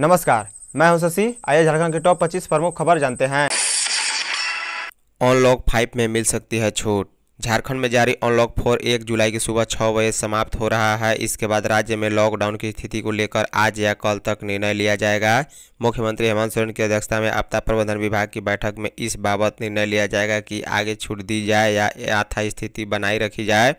नमस्कार मैं हूं शशि आइए झारखंड के टॉप 25 प्रमुख खबर जानते हैं ऑनलॉक फाइव में मिल सकती है छूट झारखंड में जारी अनलॉक फोर एक जुलाई की सुबह छः बजे समाप्त हो रहा है इसके बाद राज्य में लॉकडाउन की स्थिति को लेकर आज या कल तक निर्णय लिया जाएगा मुख्यमंत्री हेमंत सोरेन की अध्यक्षता में आपदा प्रबंधन विभाग की बैठक में इस बाबत निर्णय लिया जाएगा कि आगे छूट दी जाए या यथा स्थिति बनाई रखी जाए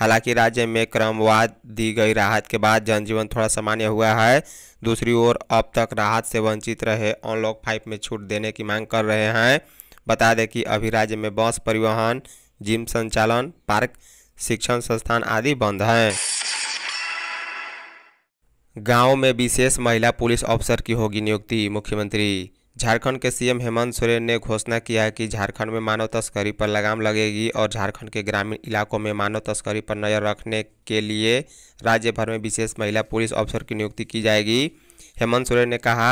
हालांकि राज्य में क्रमवाद दी गई राहत के बाद जनजीवन थोड़ा सामान्य हुआ है दूसरी ओर अब तक राहत से वंचित रहे अनलॉक फाइव में छूट देने की मांग कर रहे हैं बता दें कि अभी राज्य में बस परिवहन जिम संचालन पार्क शिक्षण संस्थान आदि बंद हैं गांव में विशेष महिला पुलिस अफसर की होगी नियुक्ति मुख्यमंत्री झारखंड के सीएम हेमंत सोरेन ने घोषणा किया है कि झारखंड में मानव तस्करी पर लगाम लगेगी और झारखंड के ग्रामीण इलाकों में मानव तस्करी पर नज़र रखने के लिए राज्य भर में विशेष महिला पुलिस अफसर की नियुक्ति की जाएगी हेमंत सोरेन ने कहा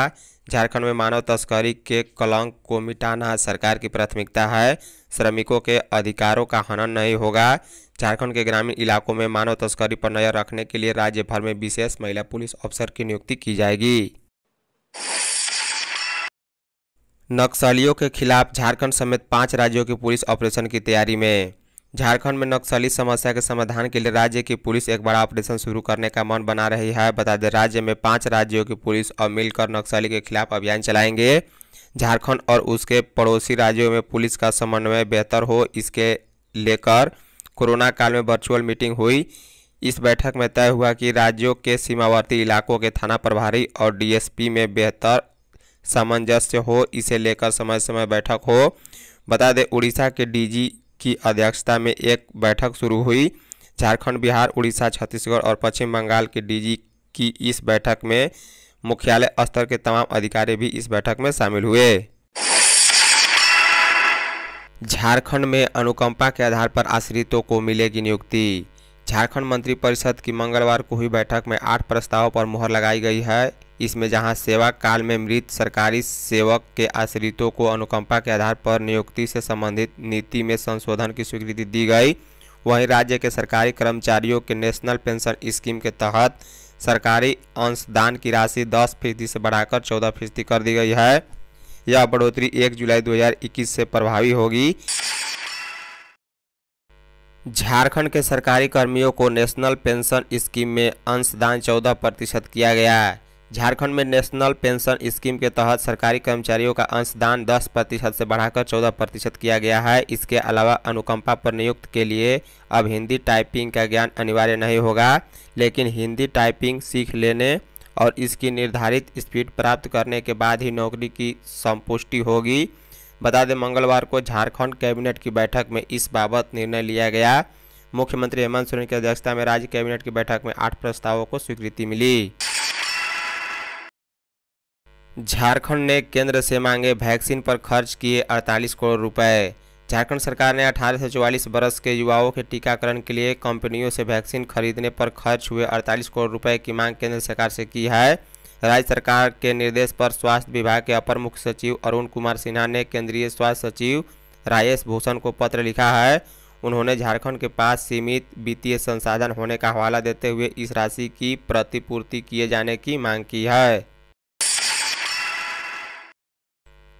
झारखंड में मानव तस्करी के कलंक को मिटाना सरकार की प्राथमिकता है श्रमिकों के अधिकारों का हनन नहीं होगा झारखंड के ग्रामीण इलाकों में मानव तस्करी पर नजर रखने के लिए राज्य भर में विशेष महिला पुलिस अफसर की नियुक्ति की जाएगी नक्सलियों के खिलाफ झारखंड समेत पाँच राज्यों की पुलिस ऑपरेशन की तैयारी में झारखंड में नक्सली समस्या के समाधान के लिए राज्य की पुलिस एक बड़ा ऑपरेशन शुरू करने का मन बना रही है बता दें राज्य में पांच राज्यों की पुलिस अब मिलकर नक्सली के खिलाफ अभियान चलाएंगे झारखंड और उसके पड़ोसी राज्यों में पुलिस का समन्वय बेहतर हो इसके लेकर कोरोना काल में वर्चुअल मीटिंग हुई इस बैठक में तय हुआ कि राज्यों के सीमावर्ती इलाकों के थाना प्रभारी और डीएसपी में बेहतर सामंजस्य हो इसे लेकर समय समय बैठक हो बता दें उड़ीसा के डीजी की अध्यक्षता में एक बैठक शुरू हुई झारखंड बिहार उड़ीसा छत्तीसगढ़ और पश्चिम बंगाल के डीजी की इस बैठक में मुख्यालय स्तर के तमाम अधिकारी भी इस बैठक में शामिल हुए झारखंड में अनुकंपा के आधार पर आश्रितों को मिलेगी नियुक्ति झारखंड मंत्रिपरिषद की मंगलवार को हुई बैठक में आठ प्रस्तावों पर मुहर लगाई गई है इसमें जहां सेवा काल में मृत सरकारी सेवक के आश्रितों को अनुकंपा के आधार पर नियुक्ति से संबंधित नीति में संशोधन की स्वीकृति दी गई वहीं राज्य के सरकारी कर्मचारियों के नेशनल पेंशन स्कीम के तहत सरकारी अंशदान की राशि 10 फीसदी से बढ़ाकर 14 फीसदी कर दी गई है यह बढ़ोतरी 1 जुलाई 2021 से प्रभावी होगी झारखंड के सरकारी कर्मियों को नेशनल पेंशन स्कीम में अंशदान 14 प्रतिशत किया गया है झारखंड में नेशनल पेंशन स्कीम के तहत सरकारी कर्मचारियों का अंशदान 10 प्रतिशत से बढ़ाकर 14 प्रतिशत किया गया है इसके अलावा अनुकंपा पर नियुक्त के लिए अब हिंदी टाइपिंग का ज्ञान अनिवार्य नहीं होगा लेकिन हिंदी टाइपिंग सीख लेने और इसकी निर्धारित स्पीड प्राप्त करने के बाद ही नौकरी की संपुष्टि होगी बता दें मंगलवार को झारखंड कैबिनेट की बैठक में इस बाबत निर्णय लिया गया मुख्यमंत्री हेमंत सोरेन की अध्यक्षता में राज्य कैबिनेट की बैठक में आठ प्रस्तावों को स्वीकृति मिली झारखंड ने केंद्र से मांगे वैक्सीन पर खर्च किए 48 करोड़ रुपए झारखंड सरकार ने 18 से चौवालीस वर्ष के युवाओं के टीकाकरण के लिए कंपनियों से वैक्सीन खरीदने पर खर्च हुए 48 करोड़ रुपए की मांग केंद्र सरकार से की है राज्य सरकार के निर्देश पर स्वास्थ्य विभाग के अपर मुख्य सचिव अरुण कुमार सिन्हा ने केंद्रीय स्वास्थ्य सचिव राजेश भूषण को पत्र लिखा है उन्होंने झारखंड के पास सीमित वित्तीय संसाधन होने का हवाला देते हुए इस राशि की प्रतिपूर्ति किए जाने की मांग की है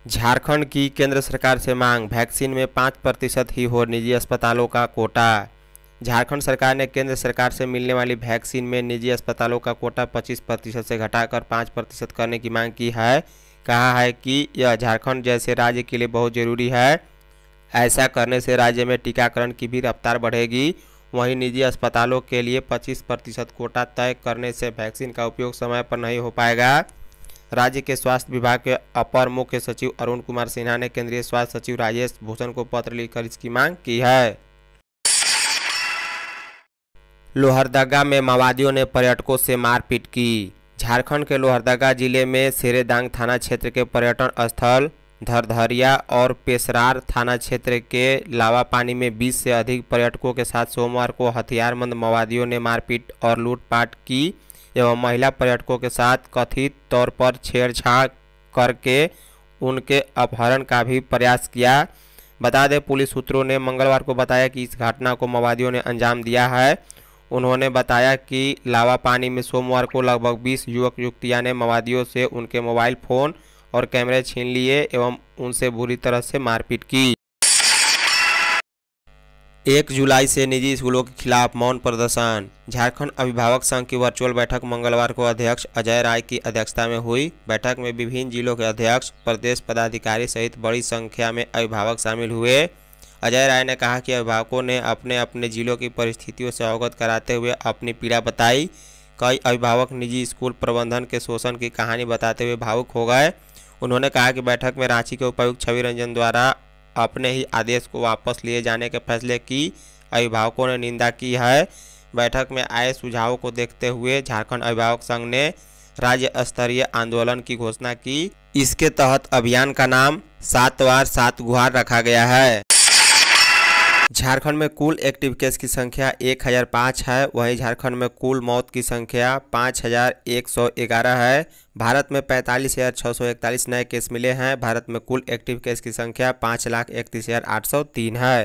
झारखंड की केंद्र सरकार से मांग वैक्सीन में पाँच प्रतिशत ही हो निजी अस्पतालों का कोटा झारखंड सरकार ने केंद्र सरकार से मिलने वाली वैक्सीन में निजी अस्पतालों का कोटा 25 प्रतिशत से घटाकर 5 प्रतिशत करने की मांग की है कहा है कि यह झारखंड जैसे राज्य के लिए बहुत ज़रूरी है ऐसा करने से राज्य में टीकाकरण की भी रफ्तार बढ़ेगी वहीं निजी अस्पतालों के लिए 25 प्रतिशत कोटा तय करने से वैक्सीन का उपयोग समय पर नहीं हो पाएगा राज्य के स्वास्थ्य विभाग के अपर मुख्य सचिव अरुण कुमार सिन्हा ने केंद्रीय स्वास्थ्य सचिव राजेश भूषण को पत्र लिखकर इसकी मांग की है लोहरदगा में माओवादियों ने पर्यटकों से मारपीट की झारखंड के लोहरदगा जिले में सेरेदांग थाना क्षेत्र के पर्यटन स्थल धरधरिया और पेसरार थाना क्षेत्र के लावा पानी में 20 से अधिक पर्यटकों के साथ सोमवार को हथियारमंद माओवादियों ने मारपीट और लूटपाट की एवं महिला पर्यटकों के साथ कथित तौर पर छेड़छाड़ करके उनके अपहरण का भी प्रयास किया बता दें पुलिस सूत्रों ने मंगलवार को बताया कि इस घटना को माओवादियों ने अंजाम दिया है उन्होंने बताया कि लावा पानी में सोमवार को लगभग 20 युवक युवतियाँ ने माओवादियों से उनके मोबाइल फ़ोन और कैमरे छीन लिए एवं उनसे बुरी तरह से मारपीट की एक जुलाई से निजी स्कूलों के खिलाफ मौन प्रदर्शन झारखंड अभिभावक संघ की वर्चुअल बैठक मंगलवार को अध्यक्ष अजय राय की अध्यक्षता में हुई बैठक में विभिन्न जिलों के अध्यक्ष प्रदेश पदाधिकारी सहित बड़ी संख्या में अभिभावक शामिल हुए अजय राय ने कहा कि अभिभावकों ने अपने अपने जिलों की परिस्थितियों से अवगत कराते हुए अपनी पीड़ा बताई कई अभिभावक निजी स्कूल प्रबंधन के शोषण की कहानी बताते हुए भावुक हो गए उन्होंने कहा कि बैठक में रांची के उपायुक्त छवि रंजन द्वारा अपने ही आदेश को वापस लिए जाने के फैसले की अभिभावकों ने निंदा की है बैठक में आए सुझावों को देखते हुए झारखंड अभिभावक संघ ने राज्य स्तरीय आंदोलन की घोषणा की इसके तहत अभियान का नाम सात बार सात गुहार रखा गया है झारखंड में कुल एक्टिव केस की संख्या 1005 है वहीं झारखंड में कुल मौत की संख्या 5111 है भारत में पैंतालीस हज़ार छः सौ इकतालीस नए केस मिले हैं भारत में कुल एक्टिव केस की संख्या पाँच लाख इकतीस हज़ार आठ सौ तीन है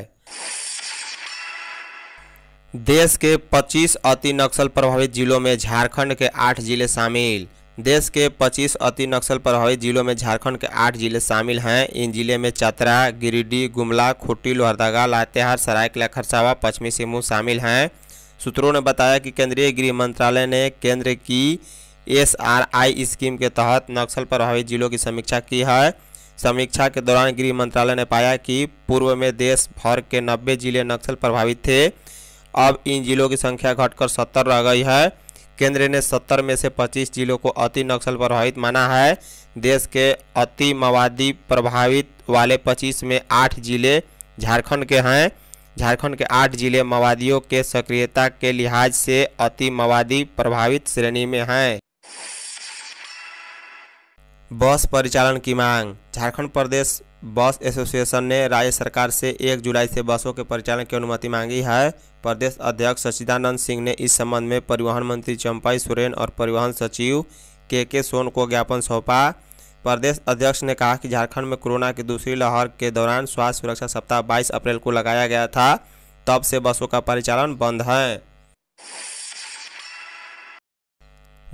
देश के 25 अति नक्सल प्रभावित जिलों में झारखंड के आठ जिले शामिल देश के 25 अति नक्सल प्रभावित जिलों में झारखंड के आठ जिले शामिल हैं इन जिले में चतरा गिरिडीह गुमला खुट्टी लोहरदगा लातेहार सरायकला खरसावा पश्चिमी सिंहभूम शामिल हैं सूत्रों ने बताया कि केंद्रीय गृह मंत्रालय ने केंद्र की एसआरआई स्कीम के तहत नक्सल प्रभावित जिलों की समीक्षा की है समीक्षा के दौरान गृह मंत्रालय ने पाया कि पूर्व में देश भर के नब्बे जिले नक्सल प्रभावित थे अब इन जिलों की संख्या घटकर सत्तर रह गई है केंद्र ने 70 में से 25 जिलों को अति नक्सल प्रभावित माना है देश के अति मवादी प्रभावित वाले 25 में आठ जिले झारखंड के हैं झारखंड के आठ जिले माओवादियों के सक्रियता के लिहाज से अति मवादी प्रभावित श्रेणी में हैं बस परिचालन की मांग झारखंड प्रदेश बस एसोसिएशन ने राज्य सरकार से 1 जुलाई से बसों के परिचालन की अनुमति मांगी है प्रदेश अध्यक्ष सचिदानंद सिंह ने इस संबंध में परिवहन मंत्री चंपाई सोरेन और परिवहन सचिव के के सोन को ज्ञापन सौंपा प्रदेश अध्यक्ष ने कहा कि झारखंड में कोरोना की दूसरी लहर के दौरान स्वास्थ्य सुरक्षा सप्ताह बाईस अप्रैल को लगाया गया था तब से बसों का परिचालन बंद है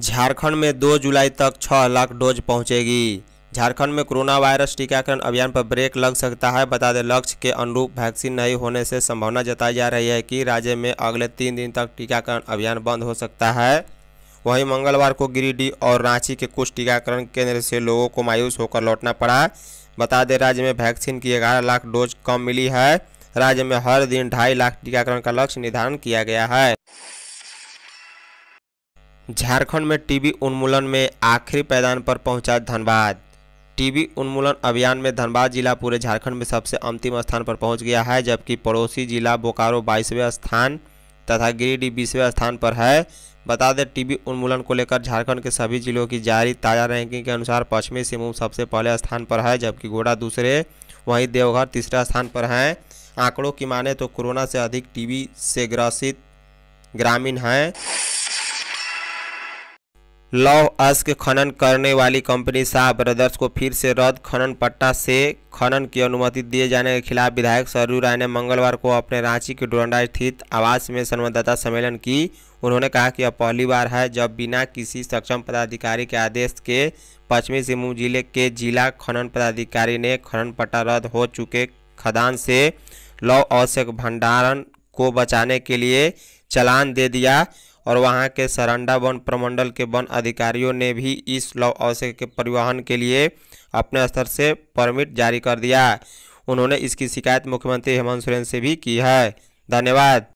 झारखंड में 2 जुलाई तक 6 लाख डोज पहुंचेगी झारखंड में कोरोना वायरस टीकाकरण अभियान पर ब्रेक लग सकता है बता दें लक्ष्य के अनुरूप वैक्सीन नहीं होने से संभावना जताई जा रही है कि राज्य में अगले तीन दिन तक टीकाकरण अभियान बंद हो सकता है वहीं मंगलवार को गिरिडीह और रांची के कुछ टीकाकरण केंद्र से लोगों को मायूस होकर लौटना पड़ा बता दें राज्य में वैक्सीन की ग्यारह लाख डोज कम मिली है राज्य में हर दिन ढाई लाख टीकाकरण का लक्ष्य निर्धारण किया गया है झारखंड में टीबी उन्मूलन में आखिरी पैदान पर पहुंचा धनबाद टीबी उन्मूलन अभियान में धनबाद जिला पूरे झारखंड में सबसे अंतिम स्थान पर पहुंच गया है जबकि पड़ोसी जिला बोकारो बाईसवें स्थान तथा गिरिडीह बीसवें स्थान पर है बता दें टीबी उन्मूलन को लेकर झारखंड के सभी जिलों की जारी ताज़ा रैंकिंग के अनुसार पश्चिमी सिंहभूम सबसे पहले स्थान पर है जबकि गोडा दूसरे वहीं देवघर तीसरे स्थान पर हैं आंकड़ों की माने तो कोरोना से अधिक टीबी से ग्रसित ग्रामीण हैं लौह अस्क खनन करने वाली कंपनी शाह ब्रदर्स को फिर से रद्द खनन पट्टा से खनन की अनुमति दिए जाने के खिलाफ विधायक सरू राय ने मंगलवार को अपने रांची के डोंडा स्थित आवास में संवाददाता सम्मेलन की उन्होंने कहा कि यह पहली बार है जब बिना किसी सक्षम पदाधिकारी के आदेश के पश्चिमी सिंहभूम जिले के जिला खनन पदाधिकारी ने खनन पट्टा रद्द हो चुके खदान से लौ आवश्यक भंडारण को बचाने के लिए चलान दे दिया और वहाँ के सरंडा वन प्रमंडल के वन अधिकारियों ने भी इस लव अवशेष के परिवहन के लिए अपने स्तर से परमिट जारी कर दिया उन्होंने इसकी शिकायत मुख्यमंत्री हेमंत सोरेन से भी की है धन्यवाद